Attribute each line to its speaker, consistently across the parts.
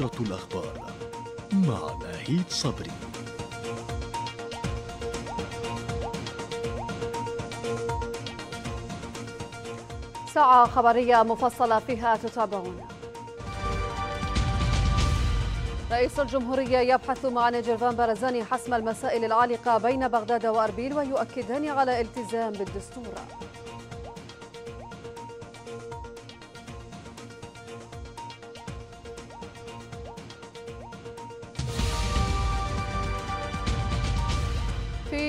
Speaker 1: نشرة الأخبار مع ناهيد صبري
Speaker 2: ساعة خبرية مفصلة فيها تتابعون رئيس الجمهورية يبحث مع نجرفان بارزاني حسم المسائل العالقة بين بغداد وأربيل ويؤكدان على التزام بالدستور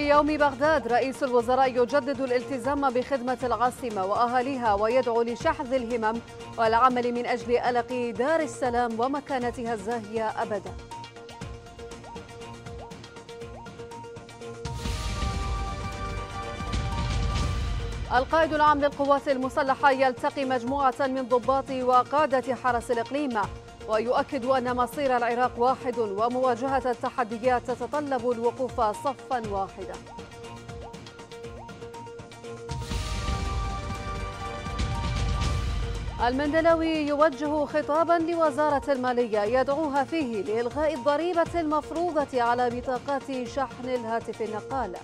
Speaker 2: في يوم بغداد رئيس الوزراء يجدد الالتزام بخدمة العاصمة وأهاليها ويدعو لشحذ الهمم والعمل من أجل ألق دار السلام ومكانتها الزاهية أبداً القائد العام للقوات المسلحة يلتقي مجموعة من ضباط وقادة حرس الإقليم ويؤكد أن مصير العراق واحد ومواجهة التحديات تتطلب الوقوف صفا واحدا المندلاوي يوجه خطابا لوزارة المالية يدعوها فيه لإلغاء الضريبة المفروضة على بطاقات شحن الهاتف النقال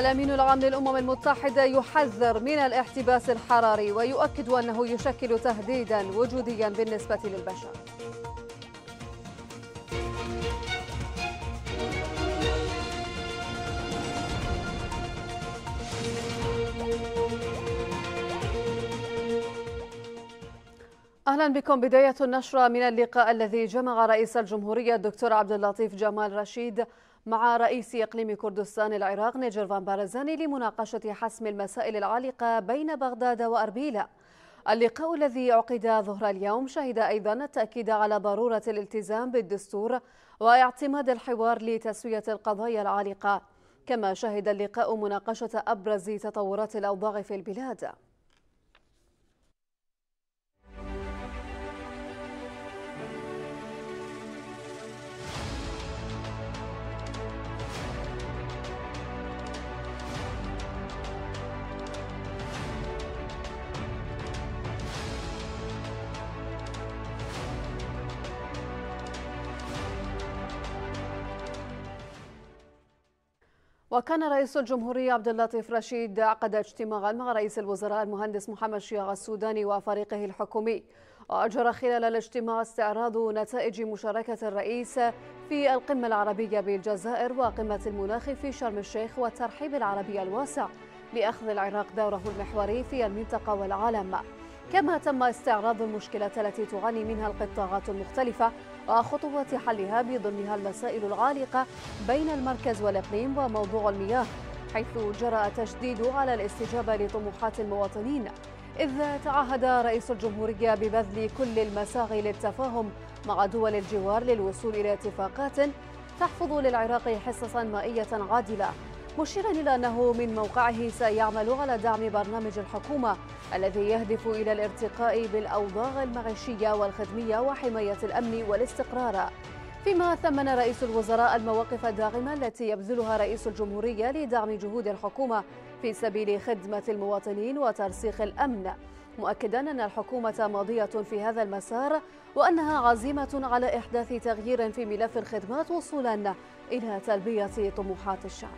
Speaker 2: الأمين العام للأمم المتحدة يحذر من الاحتباس الحراري ويؤكد أنه يشكل تهديدا وجوديا بالنسبة للبشر اهلا بكم بدايه النشره من اللقاء الذي جمع رئيس الجمهوريه الدكتور عبد اللطيف جمال رشيد مع رئيس إقليم كردستان العراق نيجر فان بارزاني لمناقشة حسم المسائل العالقة بين بغداد وأربيلة اللقاء الذي عقد ظهر اليوم شهد أيضا التأكيد على ضرورة الالتزام بالدستور واعتماد الحوار لتسوية القضايا العالقة كما شهد اللقاء مناقشة أبرز تطورات الأوضاع في البلاد وكان رئيس الجمهورية عبد اللطيف رشيد عقد اجتماعا مع رئيس الوزراء المهندس محمد شياغ السوداني وفريقه الحكومي وأجرى خلال الاجتماع استعراض نتائج مشاركة الرئيس في القمة العربية بالجزائر وقمة المناخ في شرم الشيخ والترحيب العربي الواسع لأخذ العراق دوره المحوري في المنطقة والعالم كما تم استعراض المشكلات التي تعاني منها القطاعات المختلفة وخطوات حلها بضمنها المسائل العالقة بين المركز والإقليم وموضوع المياه حيث جرى التشديد على الاستجابة لطموحات المواطنين إذ تعهد رئيس الجمهورية ببذل كل المساعي للتفاهم مع دول الجوار للوصول إلى اتفاقات تحفظ للعراق حصصا مائية عادلة مشيرا إلى أنه من موقعه سيعمل على دعم برنامج الحكومة الذي يهدف إلى الارتقاء بالأوضاع المعيشية والخدمية وحماية الأمن والاستقرار فيما ثمن رئيس الوزراء المواقف الداعمة التي يبذلها رئيس الجمهورية لدعم جهود الحكومة في سبيل خدمة المواطنين وترسيخ الأمن مؤكدا أن الحكومة ماضية في هذا المسار وأنها عزيمة على إحداث تغيير في ملف الخدمات وصولا إلى تلبية طموحات الشعب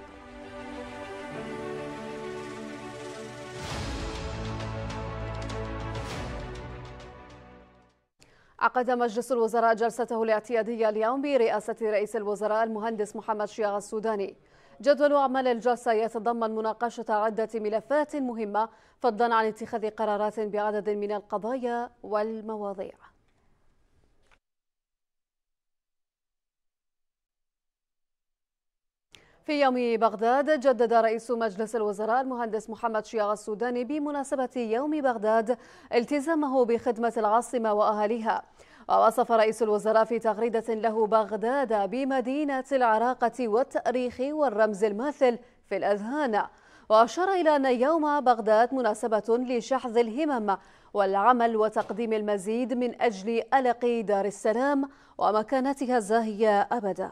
Speaker 2: عقد مجلس الوزراء جلسته الاعتيادية اليوم برئاسة رئيس الوزراء المهندس محمد شياغ السوداني جدول أعمال الجلسة يتضمن مناقشة عدة ملفات مهمة فضلا عن اتخاذ قرارات بعدد من القضايا والمواضيع في يوم بغداد جدد رئيس مجلس الوزراء المهندس محمد شياغ السوداني بمناسبة يوم بغداد التزامه بخدمة العاصمة وأهاليها ووصف رئيس الوزراء في تغريدة له بغداد بمدينة العراقة والتأريخ والرمز الماثل في الأذهان وأشار إلى أن يوم بغداد مناسبة لشحذ الهمم والعمل وتقديم المزيد من أجل ألق دار السلام ومكانتها الزاهية أبداً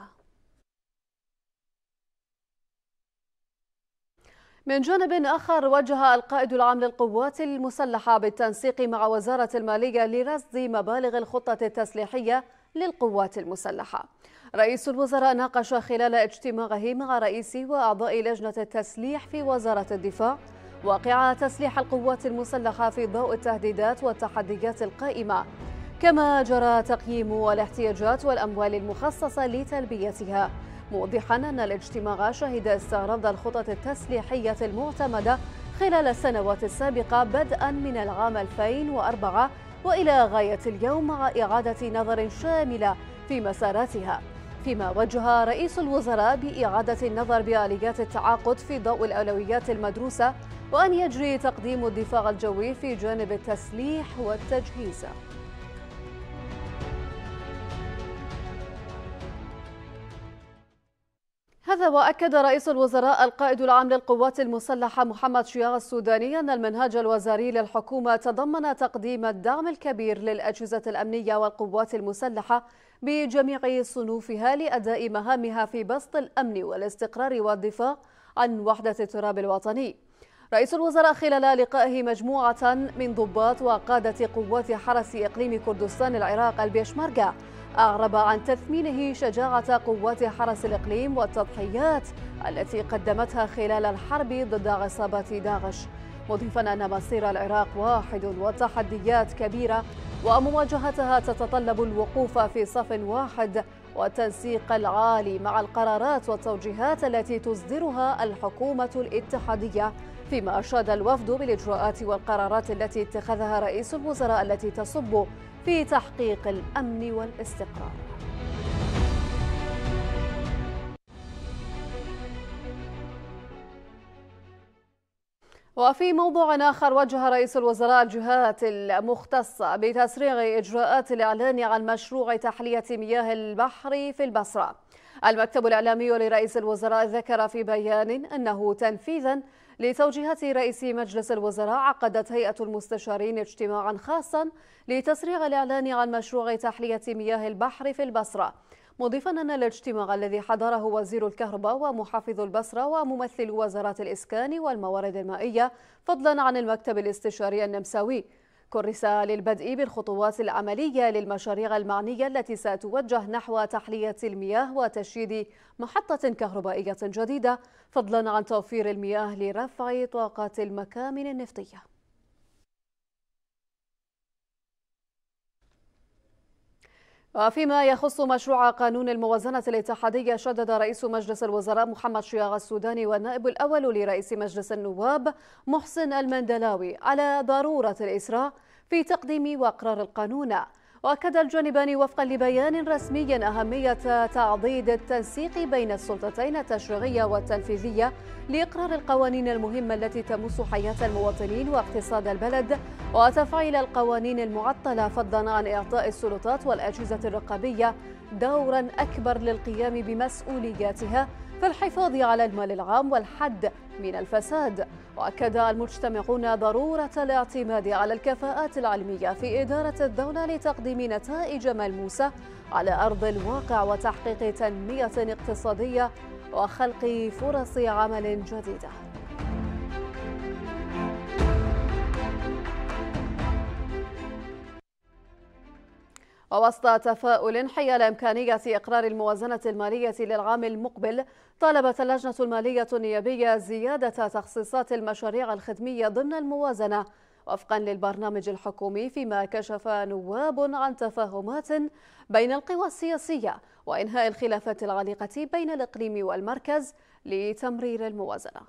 Speaker 2: من جانب آخر وجه القائد العام للقوات المسلحة بالتنسيق مع وزارة المالية لرصد مبالغ الخطة التسليحية للقوات المسلحة رئيس الوزراء ناقش خلال اجتماعه مع رئيس وأعضاء لجنة التسليح في وزارة الدفاع واقع تسليح القوات المسلحة في ضوء التهديدات والتحديات القائمة كما جرى تقييم الاحتياجات والأموال المخصصة لتلبيتها موضحا أن الاجتماع شهد استعراض الخطط التسليحية المعتمدة خلال السنوات السابقة بدءا من العام 2004 وإلى غاية اليوم مع إعادة نظر شاملة في مساراتها فيما وجه رئيس الوزراء بإعادة النظر بآليات التعاقد في ضوء الأولويات المدروسة وأن يجري تقديم الدفاع الجوي في جانب التسليح والتجهيز هذا وأكد رئيس الوزراء القائد العام للقوات المسلحة محمد شياغ السوداني أن المنهاج الوزاري للحكومة تضمن تقديم الدعم الكبير للأجهزة الأمنية والقوات المسلحة بجميع صنوفها لأداء مهامها في بسط الأمن والاستقرار والدفاع عن وحدة التراب الوطني رئيس الوزراء خلال لقائه مجموعة من ضباط وقادة قوات حرس إقليم كردستان العراق البيشمركة أعرب عن تثمينه شجاعة قوات حرس الإقليم والتضحيات التي قدمتها خلال الحرب ضد عصابة داعش مضيفا أن مصير العراق واحد وتحديات كبيرة ومواجهتها تتطلب الوقوف في صف واحد والتنسيق العالي مع القرارات والتوجيهات التي تصدرها الحكومة الاتحادية فيما أشاد الوفد بالإجراءات والقرارات التي اتخذها رئيس الوزراء التي تصب في تحقيق الأمن والاستقرار وفي موضوع آخر وجه رئيس الوزراء الجهات المختصة بتسريع إجراءات الإعلان عن مشروع تحلية مياه البحر في البصرة المكتب الإعلامي لرئيس الوزراء ذكر في بيان أنه تنفيذا لتوجيهات رئيس مجلس الوزراء عقدت هيئة المستشارين اجتماعا خاصا لتسريع الإعلان عن مشروع تحلية مياه البحر في البصرة مضيفا أن الاجتماع الذي حضره وزير الكهرباء ومحافظ البصرة وممثل وزارات الإسكان والموارد المائية فضلا عن المكتب الاستشاري النمساوي كرس للبدء بالخطوات العملية للمشاريع المعنية التي ستوجه نحو تحلية المياه وتشييد محطة كهربائية جديدة فضلا عن توفير المياه لرفع طاقة المكامن النفطية وفيما يخص مشروع قانون الموازنة الاتحادية شدد رئيس مجلس الوزراء محمد شياغ السوداني والنائب الأول لرئيس مجلس النواب محسن المندلاوي على ضرورة الإسراع في تقديم وإقرار القانون واكد الجانبان وفقا لبيان رسمي اهميه تعضيد التنسيق بين السلطتين التشريعيه والتنفيذيه لاقرار القوانين المهمه التي تمس حياه المواطنين واقتصاد البلد وتفعيل القوانين المعطله فضلا عن اعطاء السلطات والاجهزه الرقابيه دورا اكبر للقيام بمسؤولياتها في الحفاظ على المال العام والحد من الفساد واكد المجتمعون ضروره الاعتماد على الكفاءات العلميه في اداره الدوله لتقديم نتائج ملموسه على ارض الواقع وتحقيق تنميه اقتصاديه وخلق فرص عمل جديده ووسط تفاؤل حيال إمكانية إقرار الموازنة المالية للعام المقبل طالبت اللجنة المالية النيابية زيادة تخصيصات المشاريع الخدمية ضمن الموازنة وفقا للبرنامج الحكومي فيما كشف نواب عن تفاهمات بين القوى السياسية وإنهاء الخلافات العالقة بين الإقليم والمركز لتمرير الموازنة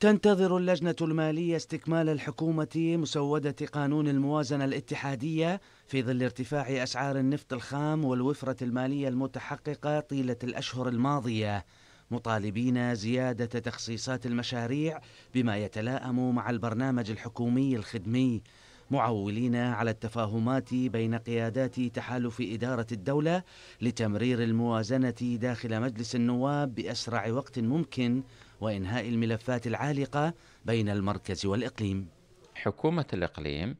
Speaker 3: تنتظر اللجنة المالية استكمال الحكومة مسودة قانون الموازنة الاتحادية في ظل ارتفاع أسعار النفط الخام والوفرة المالية المتحققة طيلة الأشهر الماضية مطالبين زيادة تخصيصات المشاريع بما يتلائم مع البرنامج الحكومي الخدمي معولين على التفاهمات بين قيادات تحالف إدارة الدولة لتمرير الموازنة داخل مجلس النواب بأسرع وقت ممكن وإنهاء
Speaker 4: الملفات العالقة بين المركز والإقليم حكومة الإقليم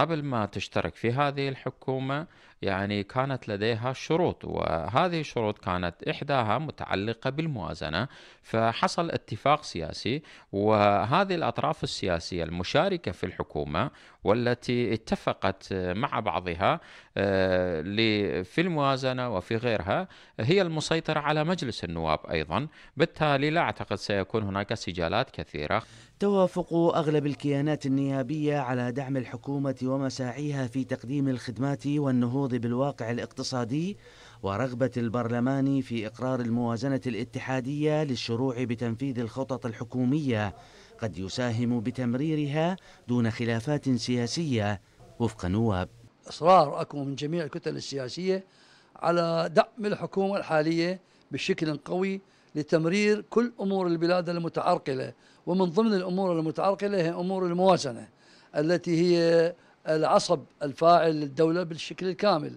Speaker 4: قبل ما تشترك في هذه الحكومة يعني كانت لديها شروط وهذه الشروط كانت إحداها متعلقة بالموازنة فحصل اتفاق سياسي وهذه الأطراف السياسية المشاركة في الحكومة والتي اتفقت مع بعضها آه، في الموازنة وفي غيرها هي المسيطرة على مجلس النواب أيضا بالتالي لا أعتقد سيكون هناك سجالات كثيرة
Speaker 3: توافق أغلب الكيانات النيابية على دعم الحكومة ومساعيها في تقديم الخدمات والنهوض التعارض بالواقع الاقتصادي ورغبة البرلمان في إقرار الموازنة الاتحادية للشروع بتنفيذ الخطط الحكومية قد يساهم بتمريرها دون خلافات سياسية وفق نواب إصرار أكو من جميع الكتل السياسية على
Speaker 5: دعم الحكومة الحالية بشكل قوي لتمرير كل أمور البلاد المتعرقلة ومن ضمن الأمور المتعرقلة هي أمور الموازنة التي هي العصب الفاعل للدولة بالشكل الكامل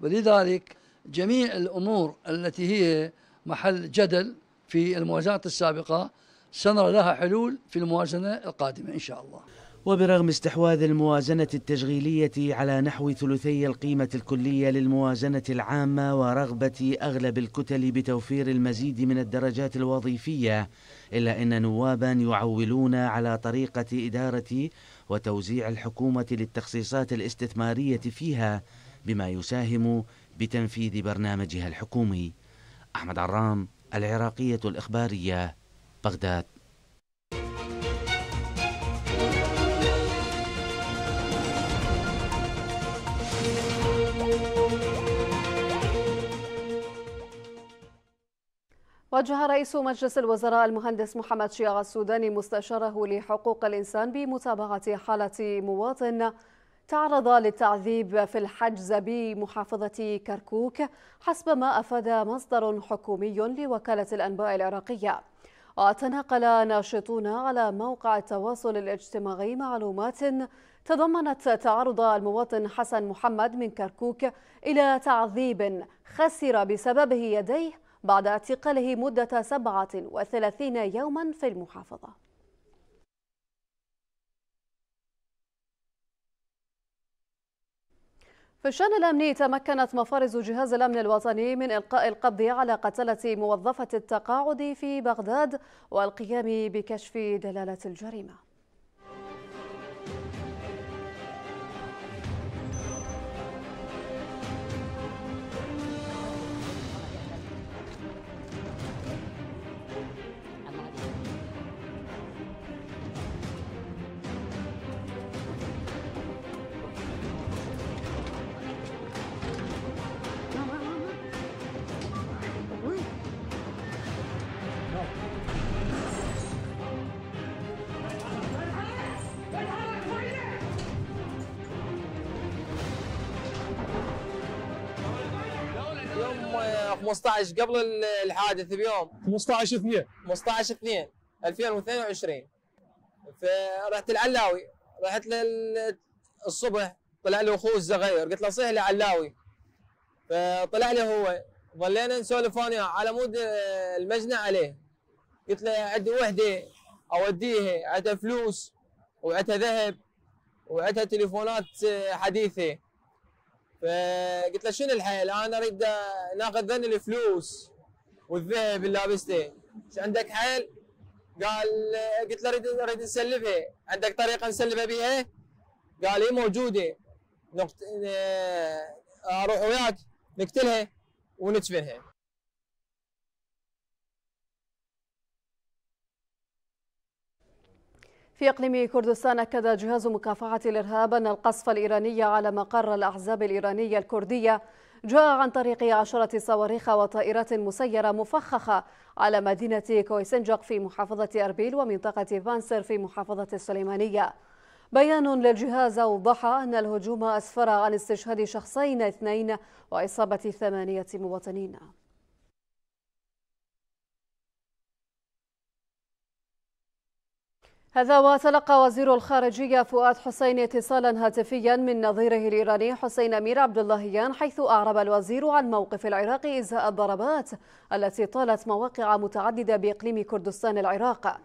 Speaker 5: ولذلك جميع الأمور التي هي محل جدل في الموازنات السابقة سنرى لها حلول في الموازنة القادمة إن شاء الله
Speaker 3: وبرغم استحواذ الموازنة التشغيلية على نحو ثلثي القيمة الكلية للموازنة العامة ورغبة أغلب الكتل بتوفير المزيد من الدرجات الوظيفية إلا أن نوابا يعولون على طريقة إدارة وتوزيع الحكومة للتخصيصات الاستثمارية فيها بما يساهم بتنفيذ برنامجها الحكومي أحمد عرام العراقية الإخبارية بغداد
Speaker 2: وجه رئيس مجلس الوزراء المهندس محمد شياغ السوداني مستشاره لحقوق الإنسان بمتابعة حالة مواطن تعرض للتعذيب في الحجز بمحافظة كركوك حسب ما أفاد مصدر حكومي لوكالة الأنباء العراقية وتناقل ناشطون على موقع التواصل الاجتماعي معلومات تضمنت تعرض المواطن حسن محمد من كركوك إلى تعذيب خسر بسببه يديه بعد اعتقاله مدة 37 يوما في
Speaker 6: المحافظة
Speaker 2: في الشأن الأمني تمكنت مفارز جهاز الأمن الوطني من إلقاء القبض على قتلة موظفة التقاعد في بغداد والقيام بكشف دلالة الجريمة
Speaker 4: 15 قبل الحادث بيوم 15 2 15 2 2022 فرحت العلاوي رحت لل الصبح طلع لي اخوه الزغير قلت له صيح لي علاوي فطلع لي هو ظلينا نسولف انا على مود آه، المجنى عليه قلت له عندي وحده اوديها عندها فلوس وعندها ذهب وعندها تليفونات آه، حديثه فقلت له شنو الحل؟ انا اريد ناخذ ذن الفلوس والذهب اللي لابسته عندك حل؟ قال قلت له اريد اريد نسلفها عندك طريقه نسلفها بها؟ قال هي إيه، موجوده نقت... آه، اروح وياك نقتلها
Speaker 7: وندفنها
Speaker 2: في إقليم كردستان أكد جهاز مكافحة الإرهاب أن القصف الإيراني على مقر الأحزاب الإيرانية الكردية جاء عن طريق عشرة صواريخ وطائرات مسيرة مفخخة على مدينة كويسنجق في محافظة أربيل ومنطقة فانسر في محافظة السليمانية بيان للجهاز أوضح أن الهجوم أسفر عن استشهاد شخصين اثنين وإصابة ثمانية مواطنين هذا وتلقى وزير الخارجية فؤاد حسين اتصالا هاتفيا من نظيره الإيراني حسين أمير عبد اللهيان حيث أعرب الوزير عن موقف العراق إزاء الضربات التي طالت مواقع متعددة بإقليم كردستان العراق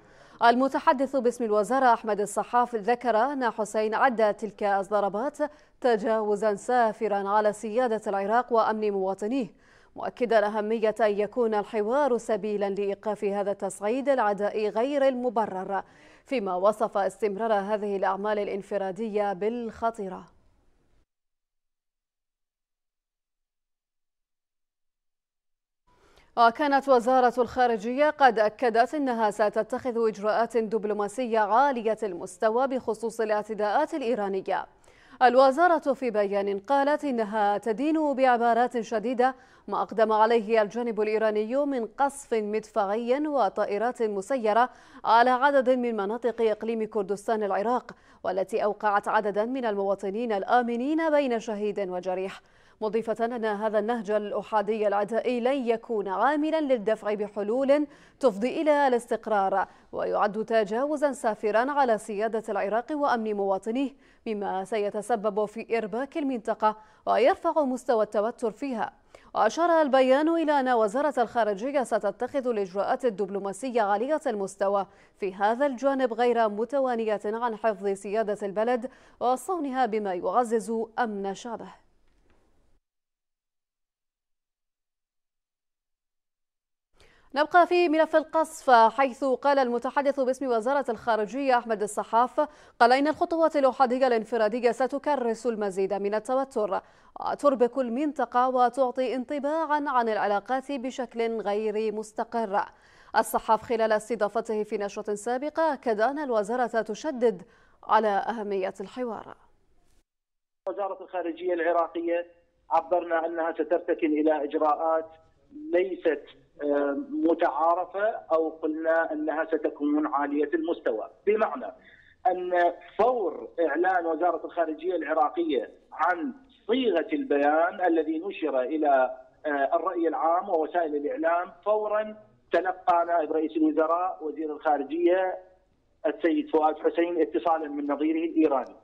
Speaker 2: المتحدث باسم الوزارة أحمد الصحاف ذكر أن حسين عد تلك الضربات تجاوزا سافرا على سيادة العراق وأمن مواطنيه مؤكدا أهمية أن يكون الحوار سبيلا لإيقاف هذا التصعيد العدائي غير المبرر فيما وصف استمرار هذه الأعمال الانفرادية بالخطيرة وكانت وزارة الخارجية قد أكدت أنها ستتخذ إجراءات دبلوماسية عالية المستوى بخصوص الاعتداءات الإيرانية الوزارة في بيان قالت إنها تدين بعبارات شديدة ما أقدم عليه الجانب الإيراني من قصف مدفعي وطائرات مسيرة على عدد من مناطق إقليم كردستان العراق والتي أوقعت عددا من المواطنين الآمنين بين شهيد وجريح مضيفة أن هذا النهج الأحادي العدائي لن يكون عاملا للدفع بحلول تفضي إلى الاستقرار ويعد تجاوزا سافرا على سيادة العراق وأمن مواطنيه مما سيتسبب في إرباك المنطقة ويرفع مستوى التوتر فيها وأشار البيان إلى أن وزارة الخارجية ستتخذ الإجراءات الدبلوماسية عالية المستوى في هذا الجانب غير متوانية عن حفظ سيادة البلد وصونها بما يعزز أمن شعبه نبقى في ملف القصف حيث قال المتحدث باسم وزارة الخارجية أحمد الصحاف قال إن الخطوات الأحادية الانفرادية ستكرس المزيد من التوتر وتربك المنطقة وتعطي انطباعا عن العلاقات بشكل غير مستقر الصحاف خلال استضافته في نشرة سابقة أكد أن الوزارة تشدد على أهمية الحوار
Speaker 4: وزارة الخارجية العراقية عبرنا أنها سترتكن إلى إجراءات ليست آه، متعارفه او قلنا انها ستكون عاليه المستوى، بمعنى ان فور اعلان وزاره الخارجيه العراقيه عن صيغه البيان الذي نشر الى آه، الراي العام ووسائل الاعلام فورا تلقى نائب رئيس الوزراء وزير الخارجيه السيد فؤاد حسين اتصالا من نظيره الايراني.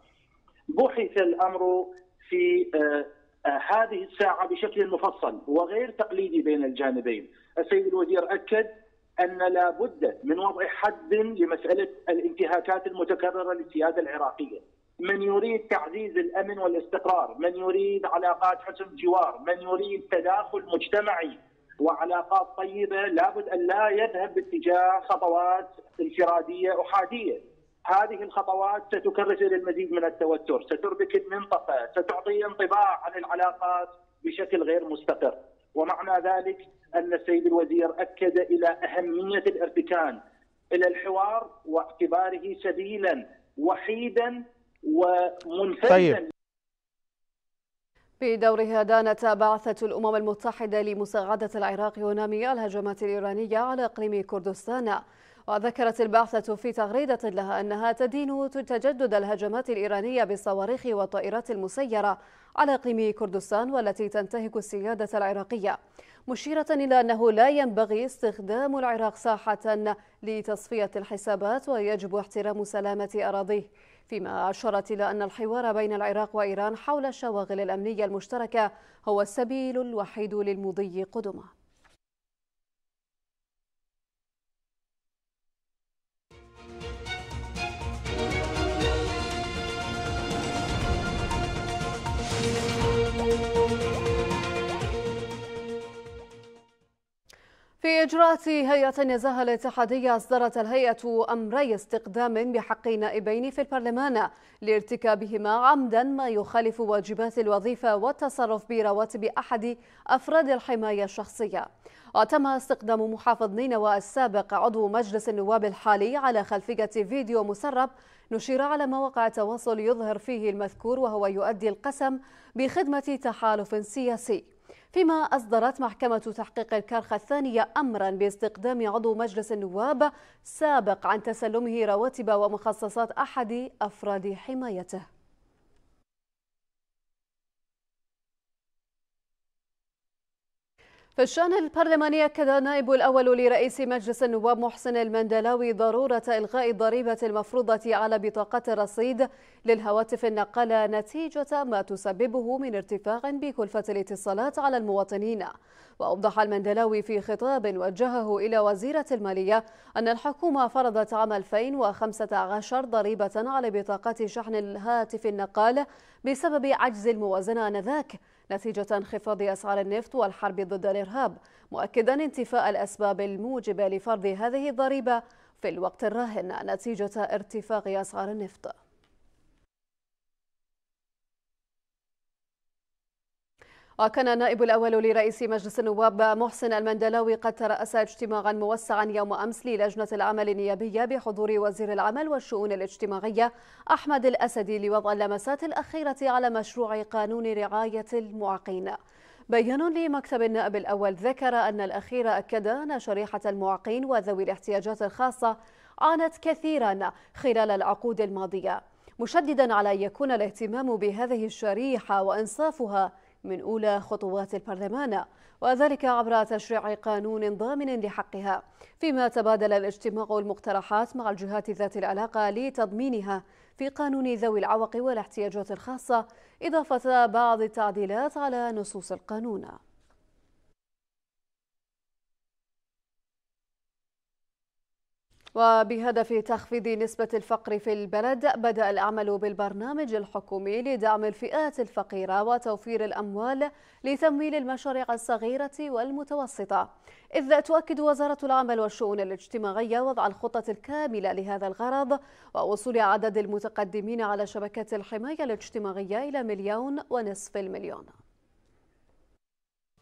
Speaker 4: بحث الامر في آه، هذه الساعه بشكل مفصل وغير تقليدي بين الجانبين. السيد الوزير اكد ان لا بد من وضع حد لمساله الانتهاكات المتكرره للسياده العراقيه. من يريد تعزيز الامن والاستقرار، من يريد علاقات حسن جوار، من يريد تداخل مجتمعي وعلاقات طيبه لابد ان لا يذهب باتجاه خطوات انفراديه احاديه. هذه الخطوات ستكرس الى المزيد من التوتر، ستربك المنطقه، ستعطي انطباع عن العلاقات بشكل غير مستقر. ومعنى ذلك أن السيد الوزير أكد إلى أهمية الارتكان إلى الحوار واعتباره سبيلا وحيدا ومنفذا طيب.
Speaker 2: بدورها دانت بعثة الأمم المتحدة لمساعدة العراق ونامي الهجمات الإيرانية على إقليم كردستان وذكرت البعثة في تغريدة لها أنها تدين تجدد الهجمات الإيرانية بالصواريخ والطائرات المسيرة على قيم كردستان والتي تنتهك السيادة العراقية مشيرة إلى أنه لا ينبغي استخدام العراق ساحة لتصفية الحسابات ويجب احترام سلامة أراضيه فيما أشرت إلى أن الحوار بين العراق وإيران حول الشواغل الأمنية المشتركة هو السبيل الوحيد للمضي قدما إجراءات هيئة النزاهة الاتحادية أصدرت الهيئة أمري استقدام بحق نائبين في البرلمان لارتكابهما عمدا ما يخالف واجبات الوظيفة والتصرف برواتب أحد أفراد الحماية الشخصية وتم استقدام محافظ نينوى السابق عضو مجلس النواب الحالي على خلفية فيديو مسرب نشر على مواقع التواصل يظهر فيه المذكور وهو يؤدي القسم بخدمة تحالف سياسي فيما أصدرت محكمة تحقيق الكرخ الثانية أمرا باستقدام عضو مجلس النواب سابق عن تسلمه رواتب ومخصصات أحد أفراد حمايته في الشأن البرلماني أكد النائب الأول لرئيس مجلس النواب محسن المندلاوي ضرورة إلغاء الضريبة المفروضة على بطاقة الرصيد للهواتف النقالة نتيجة ما تسببه من ارتفاع بكلفة الاتصالات على المواطنين وأوضح المندلاوي في خطاب وجهه إلى وزيرة المالية أن الحكومة فرضت عام 2015 ضريبة على بطاقات شحن الهاتف النقال بسبب عجز الموازنة آنذاك نتيجة انخفاض أسعار النفط والحرب ضد الإرهاب مؤكدا انتفاء الأسباب الموجبة لفرض هذه الضريبة في الوقت الراهن نتيجة ارتفاع أسعار النفط وكان النائب الأول لرئيس مجلس النواب محسن المندلاوي قد ترأس اجتماعا موسعا يوم أمس للجنة العمل النيابية بحضور وزير العمل والشؤون الاجتماعية أحمد الأسدي لوضع اللمسات الأخيرة على مشروع قانون رعاية المعاقين بيان لمكتب النائب الأول ذكر أن الأخير أكد أن شريحة المعاقين وذوي الاحتياجات الخاصة عانت كثيرا خلال العقود الماضية مشددا على أن يكون الاهتمام بهذه الشريحة وإنصافها من أولى خطوات البرلمان وذلك عبر تشريع قانون ضامن لحقها فيما تبادل الاجتماع المقترحات مع الجهات ذات العلاقة لتضمينها في قانون ذوي العوق والاحتياجات الخاصة إضافة بعض التعديلات على نصوص القانون وبهدف تخفيض نسبة الفقر في البلد بدأ العمل بالبرنامج الحكومي لدعم الفئات الفقيرة وتوفير الأموال لتمويل المشاريع الصغيرة والمتوسطة إذ تؤكد وزارة العمل والشؤون الاجتماعية وضع الخطة الكاملة لهذا الغرض ووصول عدد المتقدمين على شبكات الحماية الاجتماعية إلى مليون ونصف المليون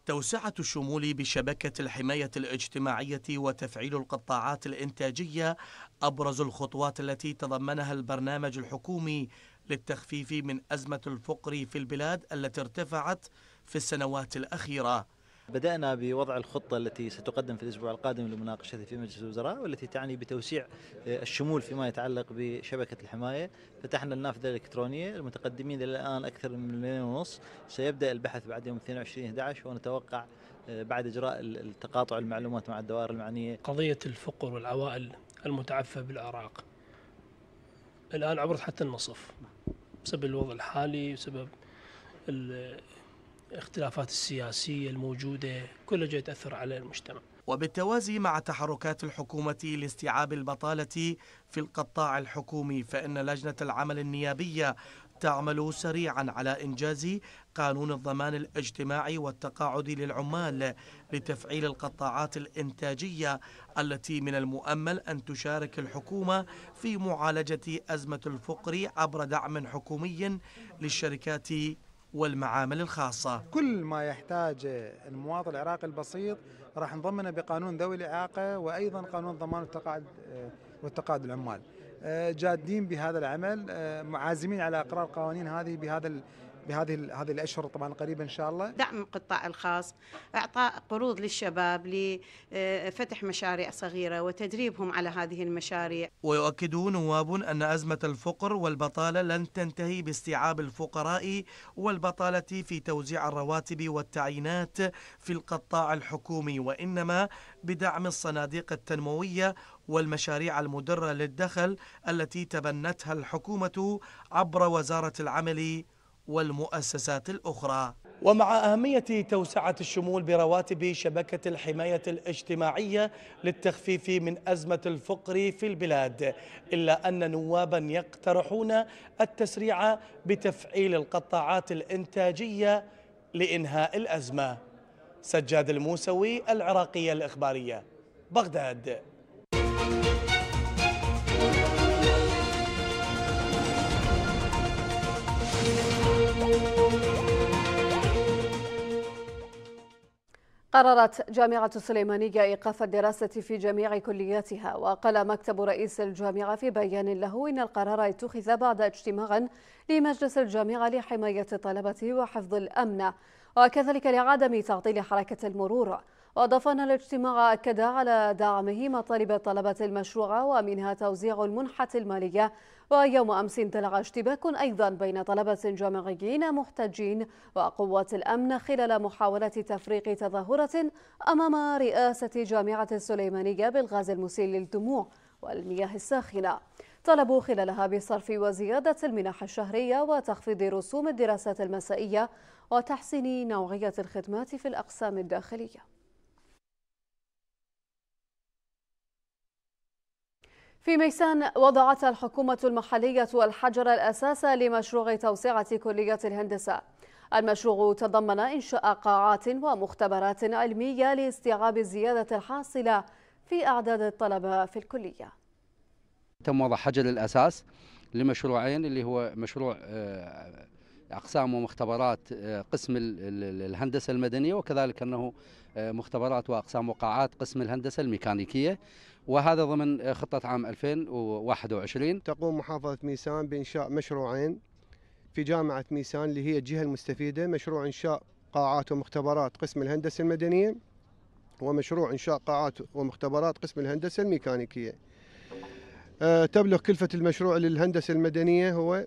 Speaker 8: توسعة الشمول بشبكة الحماية الاجتماعية وتفعيل القطاعات الإنتاجية أبرز الخطوات التي تضمنها البرنامج الحكومي للتخفيف من أزمة الفقر في البلاد التي ارتفعت في السنوات الأخيرة بدأنا بوضع
Speaker 4: الخطة التي ستقدم في الأسبوع القادم لمناقشة في مجلس الوزراء والتي تعني بتوسيع آه، الشمول فيما يتعلق بشبكة الحماية فتحنا النافذة الإلكترونية المتقدمين إلى الآن أكثر من مليون ونص سيبدأ البحث بعد يوم 22 11 ونتوقع آه، بعد إجراء تقاطع المعلومات مع الدوائر المعنية قضية الفقر والعوائل المتعفة
Speaker 8: بالأعراق الآن عبرت حتى النصف بسبب الوضع الحالي بسبب الاختلافات السياسية الموجودة كلها جاي تأثر على المجتمع وبالتوازي مع تحركات الحكومة لاستيعاب البطالة في القطاع الحكومي فإن لجنة العمل النيابية تعمل سريعا على إنجاز قانون الضمان الاجتماعي والتقاعد للعمال لتفعيل القطاعات الإنتاجية التي من المؤمل أن تشارك الحكومة في معالجة أزمة الفقر عبر دعم حكومي للشركات والمعامل الخاصة كل ما يحتاج المواطن العراقي البسيط راح نضمنه بقانون ذوي الإعاقة وأيضا قانون ضمان التقاعد والتقاعد العمال آه، جادين بهذا العمل آه، معازمين على إقرار قوانين هذه بهذا
Speaker 9: بهذه هذه الاشهر طبعا قريبه ان شاء الله دعم القطاع الخاص اعطاء قروض للشباب لفتح آه، مشاريع صغيره وتدريبهم على هذه المشاريع
Speaker 8: ويؤكد نواب ان ازمه الفقر والبطاله لن تنتهي باستيعاب الفقراء والبطاله في توزيع الرواتب والتعيينات في القطاع الحكومي وانما بدعم الصناديق التنمويه والمشاريع المدره للدخل التي تبنتها الحكومه عبر وزاره العمل والمؤسسات الأخرى ومع أهمية توسعة الشمول برواتب شبكة الحماية الاجتماعية للتخفيف من أزمة الفقر في البلاد إلا أن نوابا يقترحون التسريع بتفعيل القطاعات الإنتاجية لإنهاء الأزمة سجاد الموسوي العراقية الإخبارية بغداد
Speaker 2: قررت جامعة السليمانية إيقاف الدراسة في جميع كلياتها وقال مكتب رئيس الجامعة في بيان له إن القرار اتخذ بعد اجتماع لمجلس الجامعة لحماية الطلبة وحفظ الأمن وكذلك لعدم تعطيل حركة المرور وأضاف أن الاجتماع أكد على دعمه مطالب طلبة المشروع ومنها توزيع المنحة المالية ويوم أمس اندلع اشتباك أيضا بين طلبة جامعيين محتجين وقوات الأمن خلال محاولة تفريق تظاهرة أمام رئاسة جامعة السليمانية بالغاز المسيل للدموع والمياه الساخنة طلبوا خلالها بصرف وزيادة المنح الشهرية وتخفيض رسوم الدراسات المسائية وتحسين نوعية الخدمات في الأقسام الداخلية في ميسان وضعت الحكومة المحلية الحجر الأساس لمشروع توسعة كلية الهندسة المشروع تضمن إنشاء قاعات ومختبرات علمية لاستيعاب الزيادة الحاصلة في أعداد الطلبة في الكلية
Speaker 3: تم وضع حجر الأساس لمشروعين اللي هو مشروع آه، اقسام ومختبرات آه، قسم الهندسه المدنيه وكذلك انه آه، مختبرات واقسام وقاعات قسم الهندسه الميكانيكيه وهذا ضمن خطه عام 2021 تقوم محافظه ميسان بانشاء مشروعين في جامعه ميسان
Speaker 5: اللي هي الجهه المستفيده مشروع انشاء قاعات ومختبرات قسم الهندسه المدنيه ومشروع انشاء قاعات ومختبرات قسم الهندسه الميكانيكيه آه، تبلغ كلفة المشروع للهندسة المدنية هو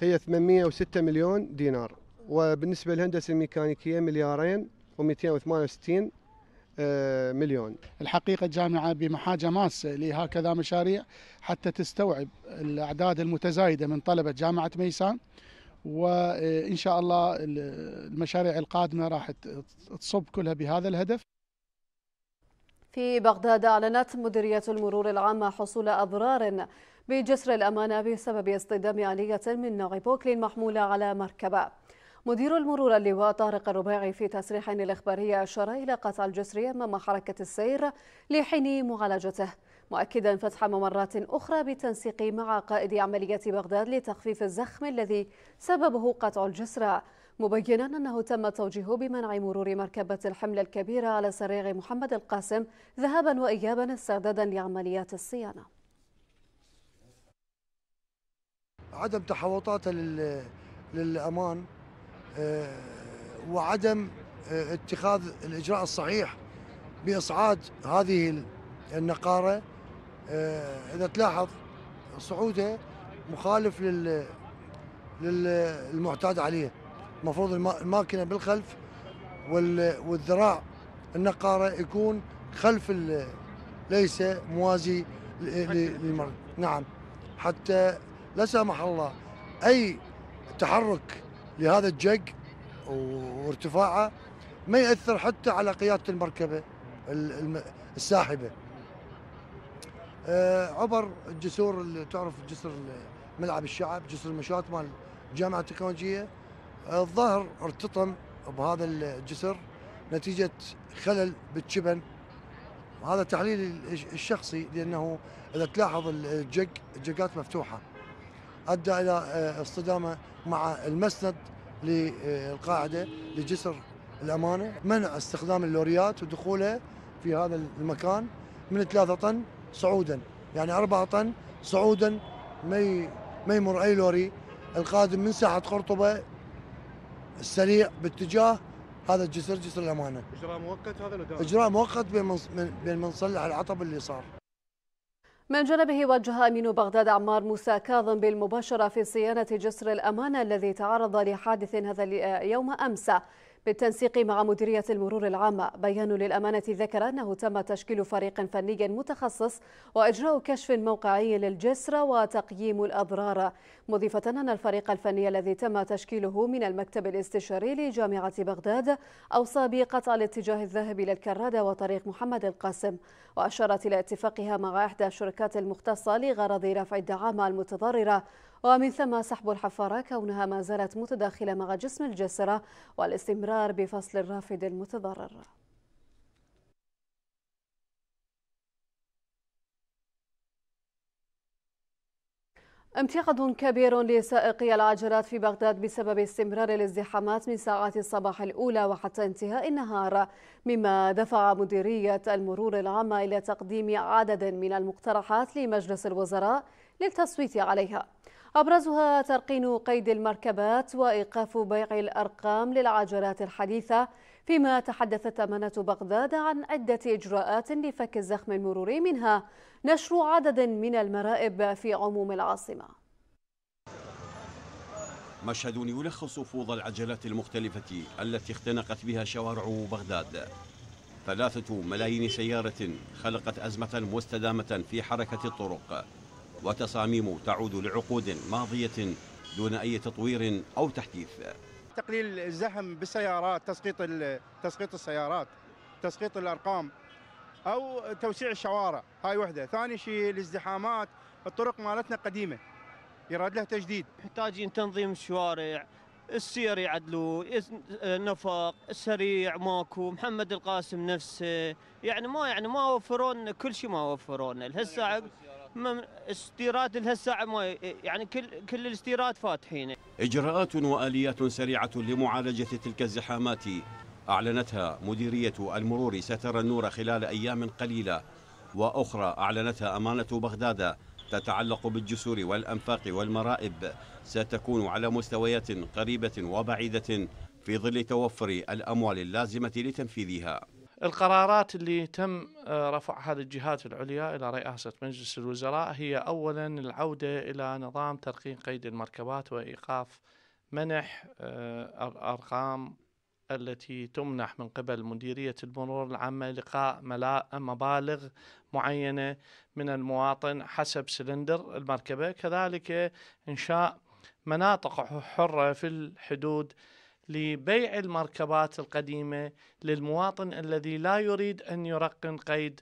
Speaker 5: هي 806 مليون دينار وبالنسبة للهندسة الميكانيكية مليارين و268
Speaker 7: آه، مليون الحقيقة الجامعة بمحاجة ماسة لهكذا مشاريع حتى تستوعب الأعداد المتزايدة من طلبة جامعة ميسان وإن شاء الله المشاريع القادمة راح تصب كلها بهذا الهدف
Speaker 2: في بغداد أعلنت مديرية المرور العامة حصول أضرار بجسر الأمانة بسبب اصطدام آلية من نوع بوكلين محمولة على مركبة مدير المرور اللواء طارق الرباعي في تصريح الإخباري أشار إلى قطع الجسر أمام حركة السير لحين معالجته مؤكدا فتح ممرات أخرى بالتنسيق مع قائد عملية بغداد لتخفيف الزخم الذي سببه قطع الجسر مبينا أنه تم التوجيه بمنع مرور مركبة الحمل الكبيرة على سريع محمد القاسم ذهابا وإيابا استعدادا لعمليات الصيانة
Speaker 5: عدم تحوطاته للامان آه، وعدم آه، اتخاذ الاجراء الصحيح باصعاد هذه النقاره آه، اذا تلاحظ صعوده مخالف لل للمعتاد عليه المفروض الماكينه بالخلف والذراع النقاره يكون خلف ليس موازي للمرض نعم حتى لا سمح الله اي تحرك لهذا الجق وارتفاعه ما ياثر حتى على قياده المركبه الساحبه. آه، عبر الجسور اللي تعرف جسر ملعب الشعب، جسر المشاط مال الجامعه التكنولوجيه آه، الظهر ارتطم بهذا الجسر نتيجه خلل بالجبن هذا تحليلي الشخصي لانه اذا تلاحظ الجق الجقات مفتوحه ادى الى آه، اصطدامه مع المسند للقاعده لجسر الامانه، منع استخدام اللوريات ودخولها في هذا المكان من 3 طن صعودا، يعني 4 طن صعودا ما ما يمر اي لوري القادم من ساحه قرطبه السريع باتجاه هذا الجسر جسر الامانه. اجراء مؤقت هذا اجراء مؤقت بين بين منصلح العطب اللي صار.
Speaker 2: من جانبه وجه أمين بغداد عمار موسى كاظم بالمباشرة في صيانة جسر الأمانة الذي تعرض لحادث هذا اليوم أمس بالتنسيق مع مديرية المرور العامة بيان للأمانة ذكر أنه تم تشكيل فريق فني متخصص وإجراء كشف موقعي للجسر وتقييم الأضرار مضيفة أن الفريق الفني الذي تم تشكيله من المكتب الاستشاري لجامعة بغداد أوصى بقطع الاتجاه الذهب إلى الكرادة وطريق محمد القاسم وأشارت إلى اتفاقها مع إحدى الشركات المختصة لغرض رفع الدعامة المتضررة ومن ثم سحب الحفارة كونها ما زالت متداخلة مع جسم الجسرة والاستمرار بفصل الرافد المتضرر امتعاض كبير لسائقي العجلات في بغداد بسبب استمرار الازدحامات من ساعات الصباح الأولى وحتى انتهاء النهار مما دفع مديرية المرور العامة إلى تقديم عدد من المقترحات لمجلس الوزراء للتصويت عليها أبرزها ترقين قيد المركبات وإيقاف بيع الأرقام للعجلات الحديثة فيما تحدثت أمانة بغداد عن عدة إجراءات لفك الزخم المروري منها نشر عدد من المرائب في عموم العاصمة
Speaker 9: مشهد يلخص فوضى العجلات المختلفة التي اختنقت بها شوارع بغداد ثلاثة ملايين سيارة خلقت أزمة مستدامة في حركة الطرق وتصاميمه تعود لعقود ماضية دون أي تطوير أو تحديث تقليل الزحم بالسيارات تسقيط تسقيط السيارات تسقيط الارقام او توسيع الشوارع هاي وحده ثاني شيء الازدحامات الطرق مالتنا قديمه يراد لها تجديد محتاجين تنظيم الشوارع السير يعدلوه النفق السريع ماكو محمد القاسم نفسه يعني ما يعني ما وفرون كل شيء ما وفرون هسه استيراد لها الساعه ما يعني كل كل الاستيراد فاتحين اجراءات واليات سريعه لمعالجه تلك الزحامات اعلنتها مديريه المرور سترى النور خلال ايام قليله واخرى اعلنتها امانه بغداد تتعلق بالجسور والانفاق والمرائب ستكون على مستويات قريبه وبعيده في ظل توفر الاموال اللازمه لتنفيذها القرارات
Speaker 8: اللي تم آه، رفعها
Speaker 9: للجهات العليا إلى رئاسة مجلس الوزراء هي أولا
Speaker 8: العودة إلى نظام ترقيم قيد المركبات وإيقاف منح الأرقام آه، التي تمنح من قبل مديرية المرور العامة لقاء مبالغ معينة من المواطن حسب سلندر المركبة كذلك إنشاء مناطق حرة في الحدود لبيع المركبات القديمة للمواطن الذي لا يريد أن يرقن قيد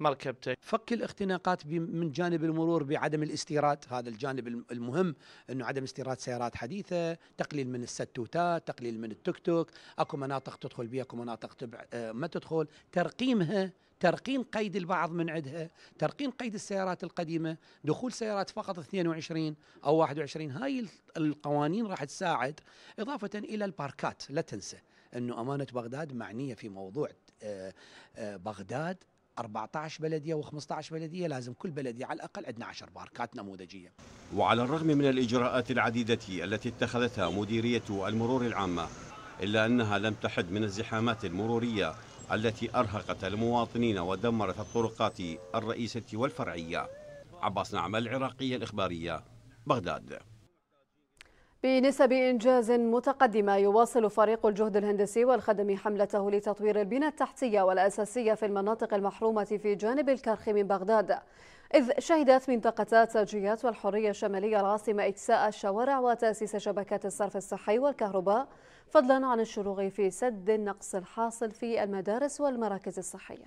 Speaker 8: مركبته فك الاختناقات من جانب المرور بعدم الاستيراد هذا الجانب المهم انه عدم استيراد سيارات حديثه تقليل من الستوتات تقليل من التوك توك اكو مناطق تدخل بها اكو مناطق آه، ما تدخل ترقيمها ترقين قيد البعض من عندها ترقين قيد السيارات القديمة دخول سيارات فقط 22 أو 21 هاي القوانين راح تساعد إضافة إلى الباركات لا تنسى أنه أمانة بغداد معنية في موضوع آه، آه، بغداد 14 بلديه و15 بلديه لازم كل بلديه على الاقل عندنا 10 باركات
Speaker 9: نموذجيه. وعلى الرغم من الاجراءات العديده التي اتخذتها مديريه المرور العامه الا انها لم تحد من الزحامات المروريه التي أرهقت المواطنين ودمرت الطرقات الرئيسة والفرعية عباس نعمة العراقية الإخبارية بغداد
Speaker 2: بنسب إنجاز متقدمة يواصل فريق الجهد الهندسي والخدمي حملته لتطوير البنى التحتية والأساسية في المناطق المحرومة في جانب الكرخ من بغداد إذ شهدت منطقة تاجيات والحرية الشمالية العاصمة إجساء الشوارع وتأسيس شبكات الصرف الصحي والكهرباء فضلا عن الشروع في سد النقص الحاصل في المدارس والمراكز الصحيه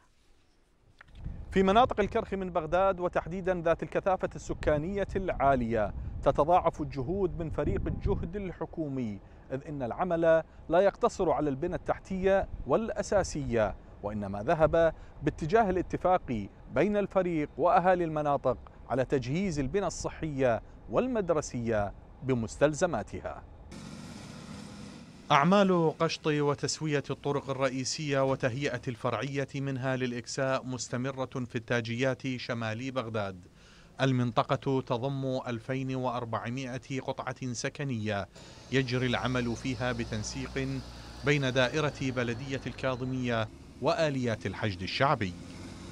Speaker 1: في مناطق الكرخ من بغداد وتحديدا ذات الكثافة السكانية العالية تتضاعف الجهود من فريق الجهد الحكومي إذ إن العمل لا يقتصر على البنى التحتية والأساسية وإنما ذهب باتجاه الاتفاق بين الفريق وأهالي المناطق على تجهيز البنى الصحية والمدرسية بمستلزماتها أعمال قشط وتسوية الطرق الرئيسية وتهيئة الفرعية منها للإكساء مستمرة في التاجيات شمالي بغداد المنطقة تضم 2400 قطعة سكنية يجري العمل فيها بتنسيق بين دائرة بلدية الكاظمية وآليات الحشد الشعبي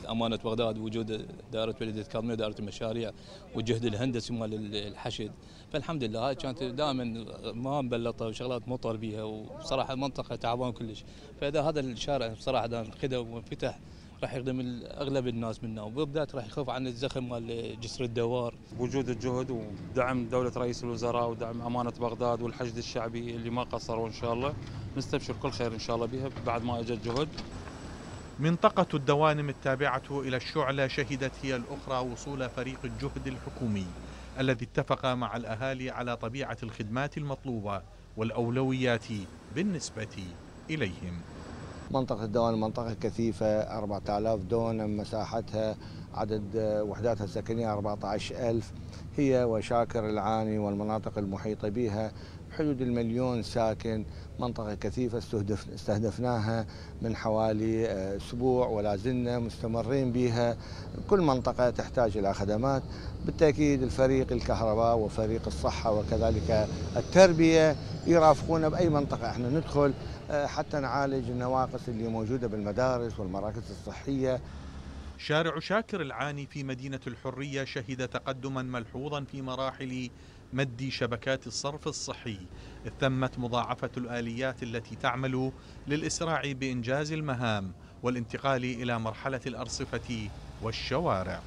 Speaker 1: أمانة بغداد وجود دائرة بلدية الكاظمية ودائرة المشاريع والجهد الهندسي مال الحشد فالحمد لله هاي كانت دائما ما مبلطه وشغلات مطر بيها وبصراحه المنطقه تعبان كلش فاذا هذا الشارع بصراحه اذا انخدع وانفتح راح يخدم اغلب الناس منا وبالذات راح يخف عن الزخم مال جسر الدوار. بوجود الجهد ودعم دوله رئيس الوزراء ودعم امانه بغداد والحشد الشعبي اللي ما قصروا ان شاء الله نستبشر كل خير ان شاء الله بها بعد ما اجت جهد. منطقة الدوانم التابعة إلى الشعلة شهدت هي الأخرى وصول فريق الجهد الحكومي الذي اتفق مع الأهالي على طبيعة الخدمات المطلوبة والأولويات بالنسبة إليهم
Speaker 4: منطقة الدوان منطقة كثيفة 4000 دونم مساحتها عدد وحداتها السكنية 14000 هي وشاكر العاني والمناطق المحيطة بها بحدود المليون ساكن منطقة كثيفة استهدفناها من حوالي آه، أسبوع ولا زلنا مستمرين بها كل منطقة تحتاج إلى خدمات بالتأكيد الفريق الكهرباء وفريق الصحة وكذلك التربية يرافقونا بأي منطقة احنا ندخل آه، حتى نعالج النواقص اللي موجودة بالمدارس والمراكز الصحية
Speaker 1: شارع شاكر العاني في مدينة الحرية شهد تقدما ملحوظا في مراحل مد شبكات الصرف الصحي إذ تمت مضاعفة الآليات التي تعمل للإسراع بإنجاز المهام والانتقال إلى مرحلة الأرصفة والشوارع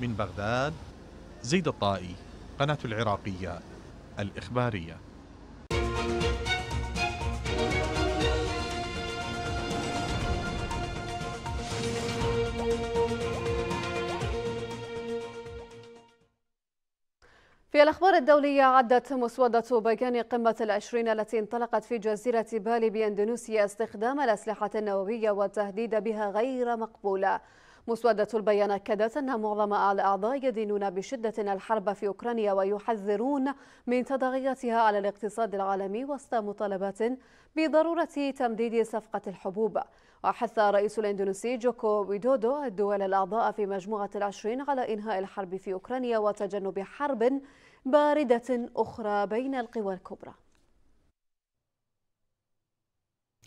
Speaker 1: من بغداد زيد الطائي قناة العراقية الإخبارية
Speaker 2: الأخبار الدولية عدت مسودة بيان قمة العشرين التي انطلقت في جزيرة بالي بإندونيسيا استخدام الأسلحة النووية والتهديد بها غير مقبولة مسودة البيان أكدت أن معظم الأعضاء يدينون بشدة الحرب في أوكرانيا ويحذرون من تداعياتها على الاقتصاد العالمي وسط مطالبات بضرورة تمديد صفقة الحبوب وحث الرئيس الإندونيسي جوكو ويدودو الدول الأعضاء في مجموعة العشرين على إنهاء الحرب في أوكرانيا وتجنب حرب باردة أخرى بين القوى الكبرى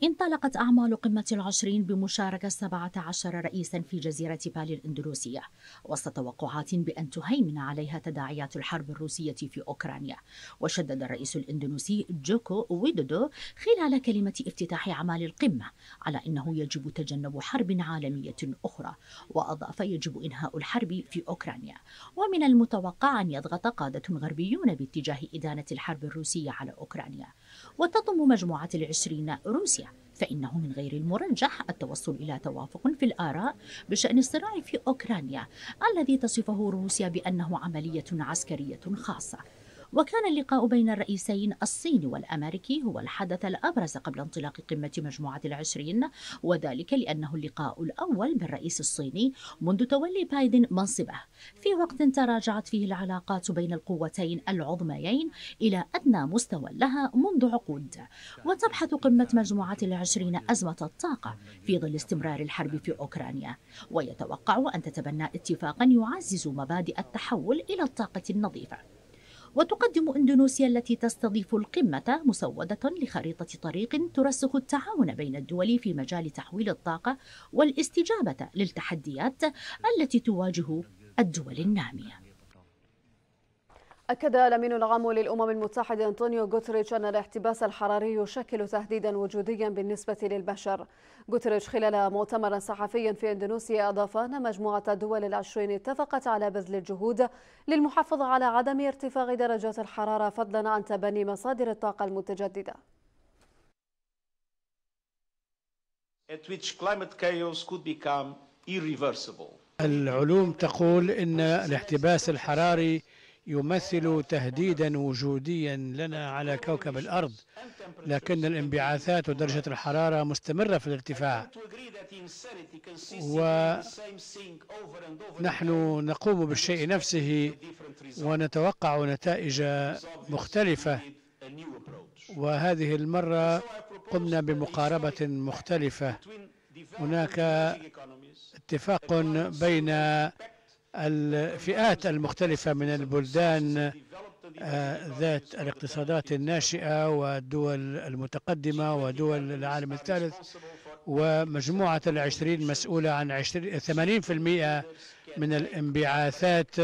Speaker 6: انطلقت أعمال قمة العشرين بمشاركة 17 رئيسا في جزيرة بالي الإندونيسية وسط توقعات بأن تهيمن عليها تداعيات الحرب الروسية في أوكرانيا وشدد الرئيس الأندونيسي جوكو ويدودو خلال كلمة افتتاح أعمال القمة على أنه يجب تجنب حرب عالمية أخرى وأضاف يجب إنهاء الحرب في أوكرانيا ومن المتوقع أن يضغط قادة غربيون باتجاه إدانة الحرب الروسية على أوكرانيا وتضم مجموعة العشرين روسيا فإنه من غير المرجح التوصل إلى توافق في الآراء بشأن الصراع في أوكرانيا الذي تصفه روسيا بأنه عملية عسكرية خاصة وكان اللقاء بين الرئيسين الصيني والأمريكي هو الحدث الأبرز قبل انطلاق قمة مجموعة العشرين وذلك لأنه اللقاء الأول بالرئيس الصيني منذ تولي بايدن منصبه في وقت تراجعت فيه العلاقات بين القوتين العظميين إلى أدنى مستوى لها منذ عقود وتبحث قمة مجموعة العشرين أزمة الطاقة في ظل استمرار الحرب في أوكرانيا ويتوقع أن تتبنى اتفاقا يعزز مبادئ التحول إلى الطاقة النظيفة وتقدم إندونيسيا التي تستضيف القمة مسودة لخريطة طريق ترسخ التعاون بين الدول في مجال تحويل الطاقة والاستجابة للتحديات التي تواجه الدول النامية
Speaker 2: أكد الأمين العام للأمم المتحدة أنطونيو غوتريتش أن الاحتباس الحراري يشكل تهديدا وجوديا بالنسبة للبشر. غوتريتش خلال مؤتمر صحفي في إندونيسيا أضاف أن مجموعة الدول العشرين اتفقت على بذل الجهود للمحافظة على عدم ارتفاع درجات الحرارة فضلا عن تبني مصادر الطاقة المتجددة.
Speaker 9: At which climate chaos could become irreversible.
Speaker 7: العلوم تقول أن الاحتباس الحراري يمثل تهديدا وجوديا لنا على كوكب الأرض لكن الانبعاثات ودرجة الحرارة مستمرة في الارتفاع
Speaker 9: ونحن
Speaker 7: نقوم بالشيء نفسه ونتوقع نتائج مختلفة وهذه المرة قمنا بمقاربة مختلفة هناك اتفاق بين الفئات المختلفة من البلدان آه، ذات الاقتصادات الناشئة والدول المتقدمة ودول العالم الثالث ومجموعة العشرين مسؤولة عن 80% من الانبعاثات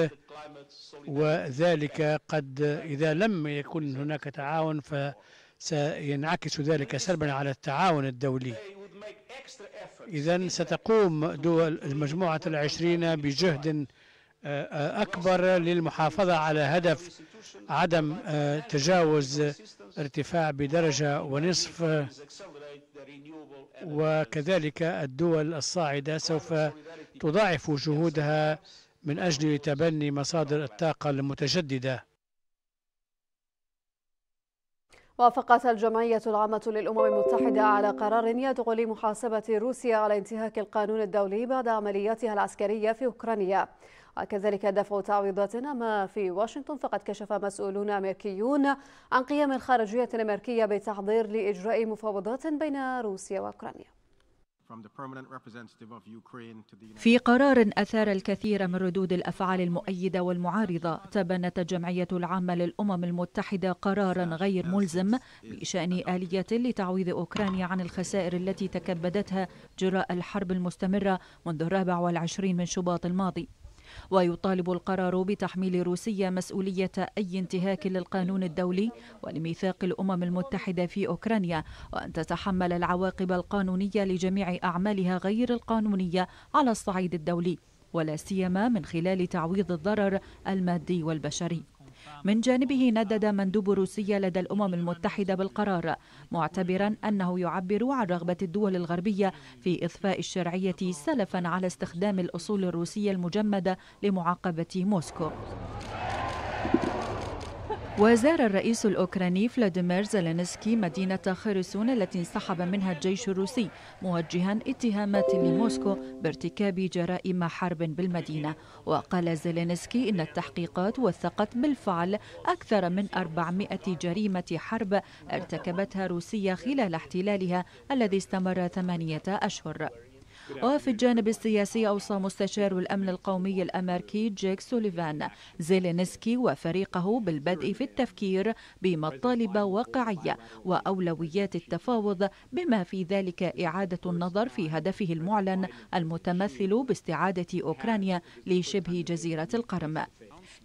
Speaker 7: وذلك قد إذا لم يكن هناك تعاون فسينعكس ذلك سلبا على التعاون الدولي إذا ستقوم دول المجموعة العشرين بجهد أكبر للمحافظة على هدف عدم آه، تجاوز ارتفاع بدرجة ونصف وكذلك الدول الصاعدة سوف تضاعف جهودها من أجل تبني مصادر الطاقة المتجددة
Speaker 2: وافقت الجمعية العامة للأمم المتحدة على قرار يدعو لمحاسبة روسيا على انتهاك القانون الدولي بعد عملياتها العسكرية في أوكرانيا وكذلك دفع تعويضات أما في واشنطن فقد كشف مسؤولون أمريكيون عن قيام الخارجية الأمريكية بتحضير لإجراء مفاوضات بين روسيا وأوكرانيا
Speaker 10: في قرار أثار الكثير من ردود الأفعال المؤيدة والمعارضة تبنت الجمعية العامة للأمم المتحدة قرارا غير ملزم بشأن آلية لتعويض أوكرانيا عن الخسائر التي تكبدتها جراء الحرب المستمرة منذ الرابع والعشرين من شباط الماضي ويطالب القرار بتحميل روسيا مسؤولية أي انتهاك للقانون الدولي ولميثاق الأمم المتحدة في أوكرانيا وأن تتحمل العواقب القانونية لجميع أعمالها غير القانونية على الصعيد الدولي ولا سيما من خلال تعويض الضرر المادي والبشري من جانبه ندد مندوب روسيا لدى الأمم المتحدة بالقرار معتبرا أنه يعبر عن رغبة الدول الغربية في إضفاء الشرعية سلفا على استخدام الأصول الروسية المجمدة لمعاقبة موسكو وزار الرئيس الأوكراني فلاديمير زيلينسكي مدينة خيرسون التي انسحب منها الجيش الروسي موجها اتهامات لموسكو بارتكاب جرائم حرب بالمدينة وقال زيلينسكي إن التحقيقات وثقت بالفعل أكثر من 400 جريمة حرب ارتكبتها روسيا خلال احتلالها الذي استمر ثمانية أشهر وفي الجانب السياسي أوصى مستشار الأمن القومي الأمريكي جيك سوليفان زيلينسكي وفريقه بالبدء في التفكير بمطالب واقعية وأولويات التفاوض بما في ذلك إعادة النظر في هدفه المعلن المتمثل باستعادة أوكرانيا لشبه جزيرة القرم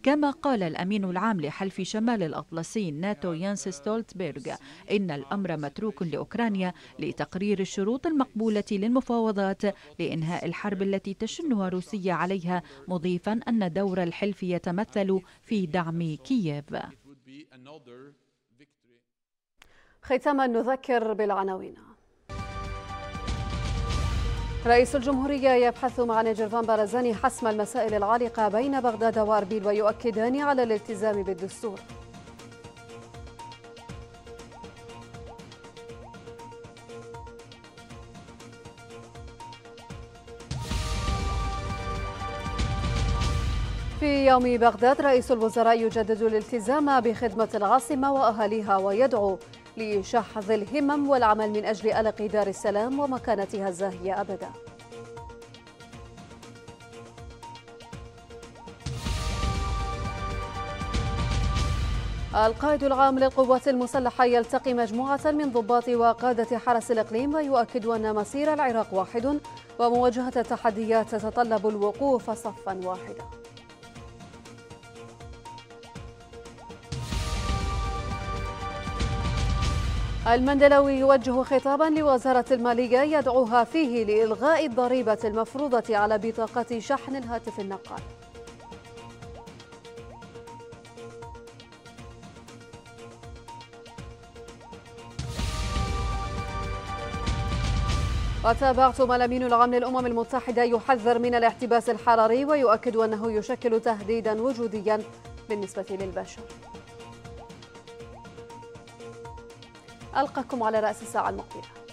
Speaker 10: كما قال الأمين العام لحلف شمال الأطلسي ناتو يانس ستولتبيرغ إن الأمر متروك لأوكرانيا لتقرير الشروط المقبولة للمفاوضات لإنهاء الحرب التي تشنها روسيا عليها مضيفا أن دور الحلف يتمثل في دعم كييف ختاما نذكر
Speaker 2: بالعناوين رئيس الجمهورية يبحث مع نيجر فان بارزاني حسم المسائل العالقة بين بغداد وأربيل ويؤكدان على الالتزام بالدستور في يوم بغداد رئيس الوزراء يجدد الالتزام بخدمة العاصمة وأهاليها ويدعو لشحذ الهمم والعمل من أجل ألق دار السلام ومكانتها الزاهية أبداً القائد العام للقوات المسلحة يلتقي مجموعة من ضباط وقادة حرس الإقليم ويؤكد أن مسير العراق واحد ومواجهة التحديات تتطلب الوقوف صفا واحدا المندلوي يوجه خطابا لوزارة المالية يدعوها فيه لإلغاء الضريبة المفروضة على بطاقة شحن الهاتف النقال وتابعتم الامين العام للامم المتحده يحذر من الاحتباس الحراري ويؤكد انه يشكل تهديدا وجوديا بالنسبه للبشر ألقاكم على رأس الساعة المقبلة